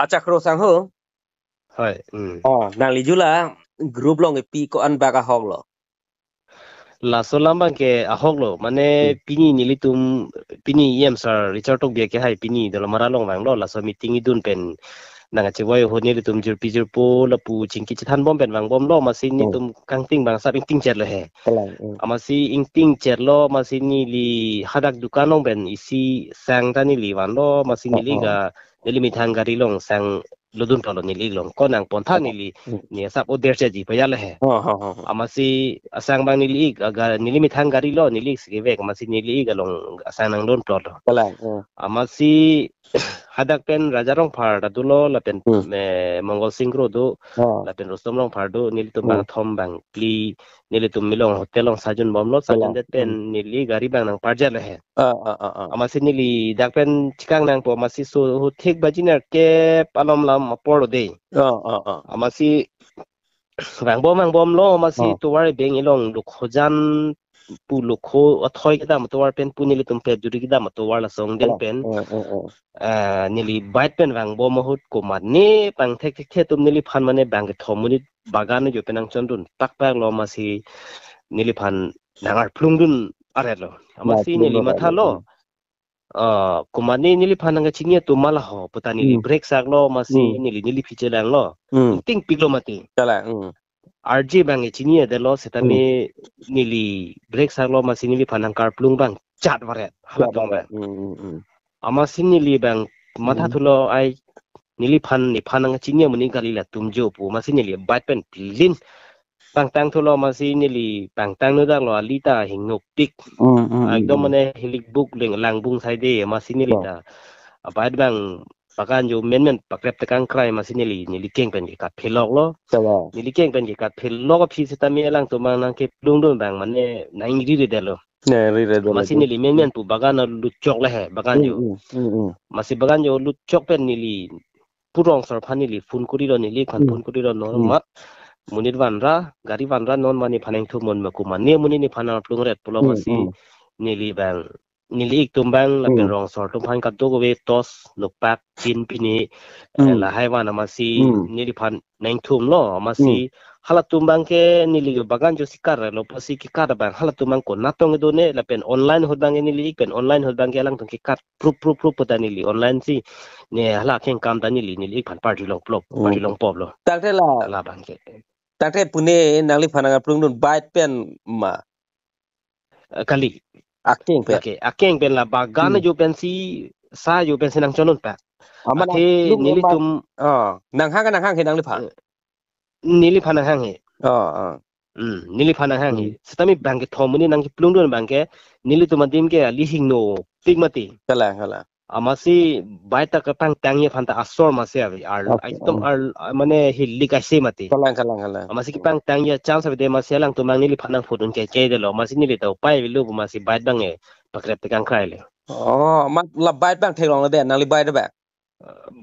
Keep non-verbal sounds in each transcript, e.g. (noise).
achakro sang ho mm. oh nang jula group long pi ko an ka hok lo bang ke hok lo mane pini ni li tum pini yem sir richard tok ge ke hai pini dalam mara long wang lo mi meeting dun pen nanga chewai ho li tum jur pijur po la pu ki bom pen wang bom lo sin ni tum kang ting bang sab ting cer lo he amasi ing ting lo sin ni li hadak dukanong pen isi sang tani li wan lo sin ni li ga limi thanga ri long sang ludun tolo ni lig long konang pontha ni li ni sap o der ji pa yala he amasi asang bang ni lig aga ni limi thanga ri lo ni lig sige vek amasi ni lig long asang nang don tolo amasi hadak pen raja rong phar da dulo la pen mongol sing ro do la pen rostom rong phar do nili tum bang thom bang kli nili tum milong hotel long sajun bom lo sajun det pen nili gari bang nang parja le he amasi nili dak pen chikang nang po amasi so hu thik bajina ke palom lam por de amasi bang bom bang bom lo amasi tuwari beng ilong lu khojan ปูลูกโคอทอยก็ได้มาตัววาร์เพ็นปูนี่ลิตุ่มเพจจุดก็ได้มาตัววาร์ละสองเดือนเพ็นเอ่อนี่ลิบ่ายเพ็นวังบ่มหดกูมาเนี่ยปังเทคเทคตุ่มนี่ลิผ่านมันเนี่ยแบงก์ทอมุนีบากานุจยเป็นนังชนดุนตักแป้งลอมาสีนี่ลิผ่านนางัาพลุงดุนอะไรล่ะมาสีนี่ลิมาทาล่อเอ่อกุมานี่นี่ลิพานนังก็ชิเนี่ยตัวมาละหอปุตานี่ลิเบรกสักล้อมาสีนี่ลินี่ลิพิเชลังล้อติ้งปิกลมาติงใช่แหละ RJ bang chini de lo setami nili break sarlo masini bi phanang kar plung bang chat ware hala bang ba ama sini li bang matha thulo ai nili phan ni phanang chini muni kali la tumjo pu masini li bat pen pilin bang tang thulo masini li bang tang no dang lo alita hingok tik ekdom mane hilik book leng lang bung sai de masini li da bat bang pakan ju men men pakrep te kang krai ma sineli ni likeng pen ki lo chawa ni likeng pen ki kat phelok phi se ta mi lang to mang nang ke dung dung bang man ne nai ri re dalo ne ri dalo ma men men tu bagan lu chok le he bagan ju mm, mm, mm, kan ma si bagan lu chok pen ni li purong sor phani li phun kuri ro ni li khan phun kuri ro no ma munir vanra gari vanra non mani phaneng thu mon ma ku man ne muni ni plung ret pulo ma si ni li bang nilik tumbang mm. la pen rong sor tum phan kap do we tos lok pak chin pini eh, mm. la hai wa na ma si mm. nili phan nang thum lo ma si hala tumbang ke nili bagan jo sikar lo pasi si ki kar bang hala tumbang ko natong do ne la pen online hot bang ni lik pen online hot bang ke lang tong ki kar pru pru pru pa li online si ne hala ken kam da li nili phan party long plop party long pop lo ta la la bang ke ta te pune nangli phananga prung dun bait pen ma eh, kali อักเก่งเป็นโอเคอักเก่งเป็นละ บางกันอยู่เป็นสีซาอยู่เป็นสีนังชนนุนแปะอันที่นิลิตุมอ๋อนังห้างกับนังห้างเห็นนังหรือผานิลิพานังห้างเห็นอ๋ออืมนิลิพานังห้างเห็นสตามิแบงก์ทอมุนีนังที่พลุ่งด้วยแบงก์เนิลิตุมาดิมเกอลิฮิงโนติงมาติกันแหละกันแล้ว amasi baita ka pang tangye phanta asor ma sia ri ar aitom ar mane hi likasi mati kalang kalang kalang amasi ki pang tangye chance ave de ma sia lang tumang nili phanang phutun ke ke de lo amasi nili ta upai vi lu amasi bait bang e pakre te kang khaile oh ma la bait bang thek long de nali bait ba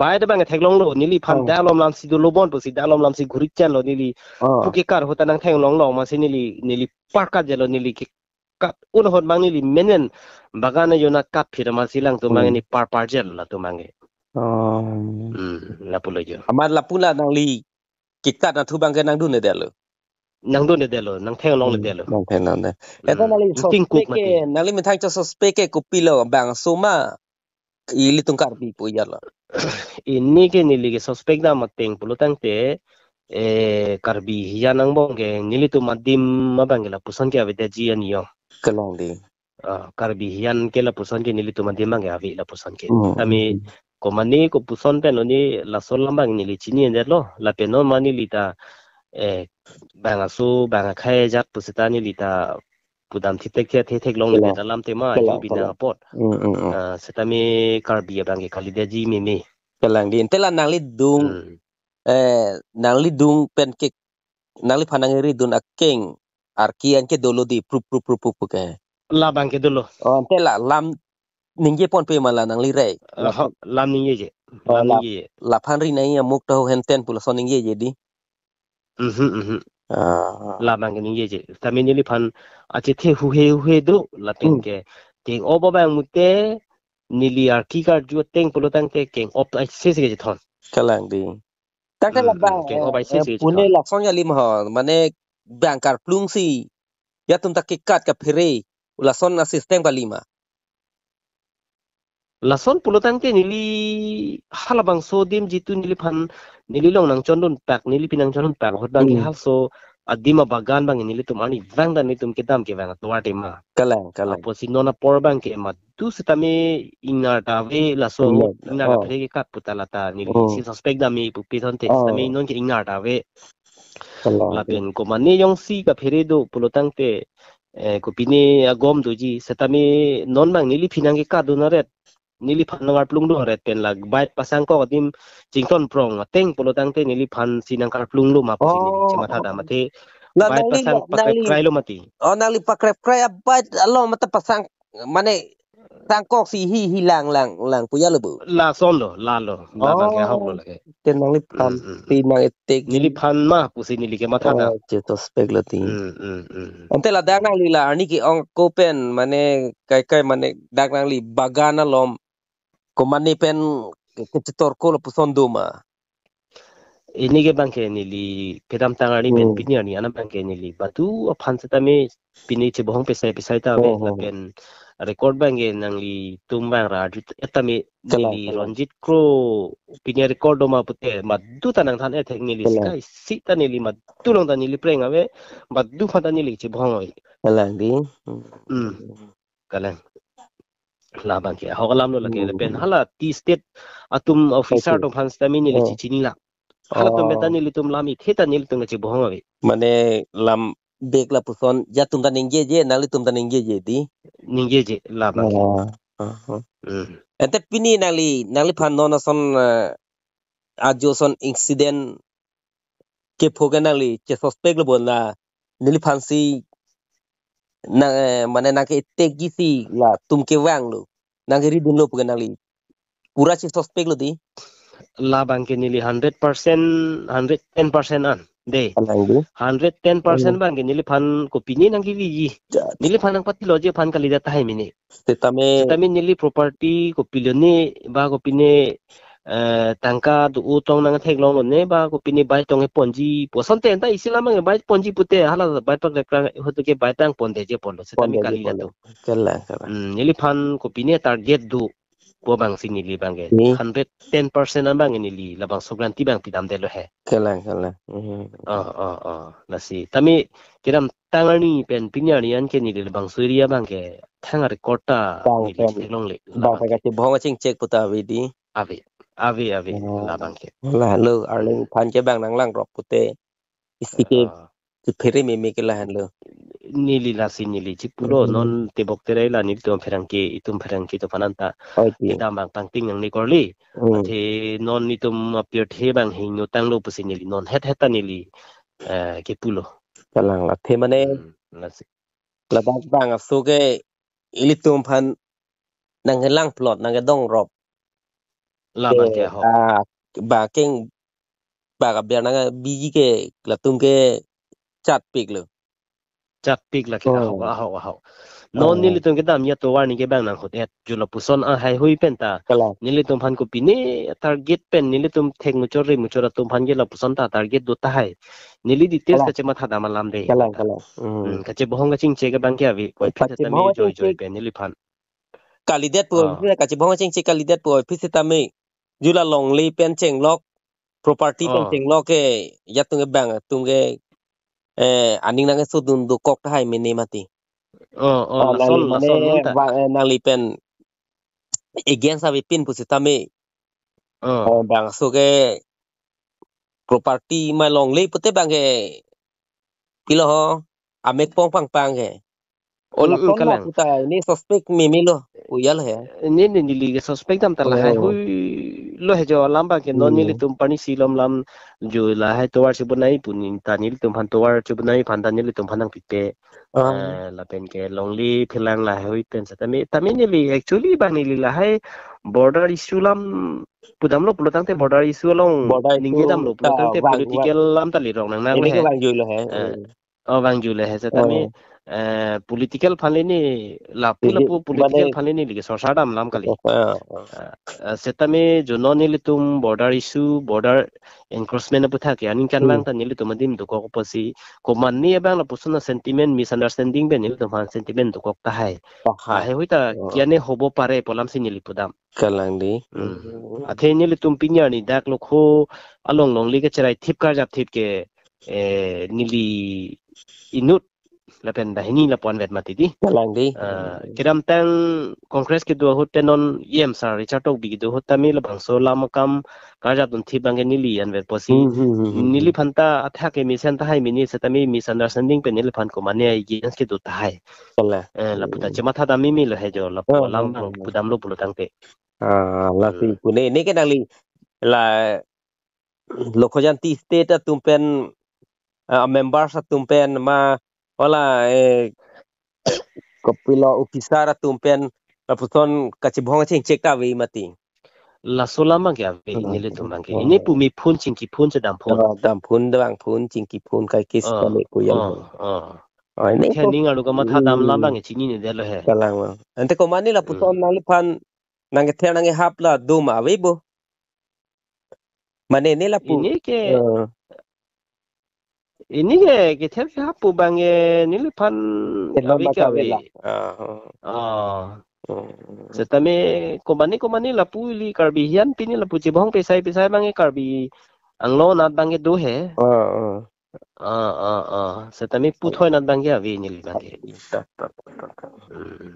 bait bang e thek long lo nili phang da lom lam si du lo bon si da lom lam si ghurik chan lo nili puke kar hota nang thek long lo amasi nili nili parka jelo nili ki kap unhon mangni li menen bagana yona kap firma silang tu hmm. ni par jel la tu mangi oh hmm, la pula jo amad la pula nang li kita na tu bang nang du delo nang du ne delo nang theng long le hmm, delo nang theng long ne eta na li so peke nang li mithang cho so peke ko lo bang suma ili ya (clears throat) eh, kar bi pu yala ini ke nili ke sospek na mateng pulo tang te karbi hiya nang bong ke nili tu madim la pusan ke avete ji ani e yo kelong di ah, karbihian ke la pusan ke nili tuman di mang vi la pusan ke kami hmm. komani ko pusan pe noni la sol lambang nili chini ender lo la peno mani lita e eh, banga su banga khae jat pusita lita pudam thi tek the long le dalam te ma ju bina pot hmm, hmm, ah, setami karbi abang ke kali deji mi mi kelang di entela nang li dung eh nang li dung pen ke nang li phanang ri dun akeng arki anke dolo di prup prup prup prup ke la bangke dolo on te la lam ningye pon pe mala nang li re lam ningye je lam ningye la phan ri nai amuk to hen ten pula son ningye je di mhm mhm la bangke ningye je tamin li phan ache the hu he hu he do la ting ke ting o baba mute nili arki ka ju teng polo tang ke keng op ai se se je thon kalang di tak la ba ke op ai se se je pune la song lim ho mane bankar plungsi ya tak kikat ka phire son na sistem ka lima lason pulutan ke nili halabang so dim jitu nili phan nili long nang chondon pak nili pinang chondon pak hot bang hal hmm. so adima bagan bang nili tum ani vang da ni tum kitam ke vang to ate ma kalang kalang po sinona por bang ke ma tu sitame inar ta ve laso inar ta oh. ke kat putala ta nili oh. si suspect da mi pu piton te oh. sitame non ke inar ta ve la pen ko mani yong si ka phere do polotang te ko pine agom do ji setami non mang nili phinang ka do na ret nili phan ngar plung do ret pen lag bait pasang ko dim chington prong teng polotang te nili phan sinang kar plung ma phin ni chima tha da ma te pasang pakai krai lo mati oh nali pakrai krai bait alo mata pasang mane Tangkok si hi hilang lang lang puya lebu. La solo lo, la bang lo la ke Ten nang lipan ti nang etik. Nilipan mah pusi nilike mata oh, na. Jeto speglati. Mm, mm, mm, Ante la dag nang la ani ki ong pen mane kai kai mane dag nang li bagana lom. Ko mane pen tor ko son duma. Ini ke bangke nili pedam tangani men ni, hmm. ana bangke nili batu apan setame pini cebohong pesai pesai ta oh, pen oh record bang ye nang li tumbang ra di etami eh, di ronjit kro pinya record ma pute maddu mm-hmm. tanang than ethek eh, ni li sky si tani li maddu long tani li preng ave maddu fa tani li chi bhang oi kalang di mm. mm-hmm. kalang la bang ke ha kalam lo la ke pen mm-hmm. hala ti state atum officer to phan stamini li mm. chi chini la hala tum betani li tum lami theta ni li tum chi bhang ave mane lam bek puson ya tum ta ningge je nali tum ningge je di ningge je la ba ah, ha ha mm. ente pini nali nali phan no son eh, ajo son incident ke phoga nali che suspect la bolna nili na eh, mane na ke te gi la tum ke wang lu na ri dun lo phoga nali pura che suspect lu di la bang ke nili 100% 110% an Day. Anangi. Hundred ten percent bang nili pan kopini nang kiwi. Nili pan ang pati loje pan kalida tahay mini. Tetame. Tetame nili property kopilyo ni ba kopine tangka du utong nang thek long ne ba kopine bai tong ponji posan ten ta isila mang bai ponji pute hala bai pak lekra hotu ke bai tang ponde je pondo tetame kalida to. Kala kala. Nili pan kopine target du กบังสิงนี่ลีบังเกันเรดนเปอร์เซ็นต์นั่นบังเงินลีแล้วบังสุกรันที่บังติดตามเดลเหรอเคลังเคลังอ๋ออ๋ออนั่นสิทั้งมีกิรัมตั้งอันนี้เป็นปีนี้อันอันเคนี่ลีบังสุริยาบังเกทั้งอะไรก็ต้าบังเกลงเลยบังเกที่บ่มาชิงเช็คปุตตาวีดีอาวีอาวีอาวีลาบังเกลาลูกอาร์เลนพันเจ็บบังนั่งลังรอบปุตเตอิสติเกจุดเพริมีมีกิลาฮันลูก nilila si nili chik puro non te bokte rai la nil tum pherang ki itum pherang ki to panan ta tang ting ang li non ni tum appear bang hing no tang lo si nili non het heta nili ki pulo palang la the mane la bang bang a so ge ili nang plot nang dong rob la bang ke ho ba keng ba ga nang biji ke la tum ke chat pik lo chak pik la kita oh. hau hau hau non oh. ni litum kita amya to war ni ke bang nang hot et eh, jula puson a ah, hai hui phan ko pini target pen ni litum thek mu chor re mu chora tum phan ge la puson ta target do ta hai ni li di tes ka che ma tha da ma lam de kala kala hmm. hmm, ka che bohong ka ching che ga bang ke avi koi phi ta mi joy joy pen ni li phan kalidet pu ka che bohong ching che kalidet pu phi ta mi long li pen cheng lok property pen ah. cheng lok ke ya tung ge bang tung ge eh aning nang so dun do kok hai me oh oh sol sol nang lipen again sabi pin pusitami oh bang so ke property ma long le pute bang ke pilo ho amek pong pang pang ke ol ul kalang ini suspek mimilo uyal he ini niligi suspek tam tarlah hui lo he yo ke que no ni le lam jo la he toar si bunai punin tanil tumhan toar chu bunai nili le tumhanang pipe ah. ah, la pen ke longli philang la hoi pen sa tami tami ni li actually ba ni li la he border issue lam pudam lo pulotang te border issue long border ningi dam lo pulotang te political lam ta li rong nang na hai অবাং জুলে হেছে তামি political ফালে নি লাপুলাপু পলিটিক্যাল ফালে নি লিগে সসাড আম নাম কালি সেতামে জন নিলে তুম বর্ডার ইস্যু বর্ডার এনক্রোচমেন্ট আপু থাকে আনি কান বাং তা নিলে তোমাদিম দুক পসি কমান নি এবাং লাপুসন সেন্টিমেন্ট মিস আন্ডারস্ট্যান্ডিং বে নিলে তোমার সেন্টিমেন্ট দুক তা হাই হাই হইতা কিয়ানে হব পারে পলাম সি নিলি পুদাম কালাং দি আথে নিলে তুম পিনিয়ানি দাক লখো আলং লং লিগে চরাই থিপকার জাব থিপকে e eh, nili inut la pen da hingi la pon vet mati di lang di ah, kiram tang congress ki do hotte non yem sar richard tok bi do hotta mi la bang so la makam ka ja tun thi bang nili an vet posi hmm, hmm, hmm, nili phanta atha ke mi sen ta hai mi ni se ta mi misunderstanding pe nili phan ko mane ai gi ki do ta hai la eh, la puta chema tha da mi mi lo he jo la po lam bang pudam lo pulo tang te ah, la si ku ne ne ke dang li la lokhojan ti state tumpen Ah, sa tumpen ma ola eh, kopilo ukisar tumpen, laputon kachibhong ching cheka ve mati la sola mang ya ve ni le tum mang ini pumi phun ching ki phun sedam phun dam phun ah, dang phun ching ki phun kai kis ah, ka le ku yang oh ini training alu ka matha dam la mang chi ni ne de lo he kalang ante ko mani laputon mm. nal phan nang the nang hap la dum ave bo mane ne la pu ini ke ini kita 이니게 게 템스 합부방에 닐판 가비가비 아어 setami komani komani lapu li karbi hian pini lapu cibong pesai pesai ya karbi anglo nat ya dohe. Ah ah ah ah. ah. Setame puthoi nat bangi avi ni li ya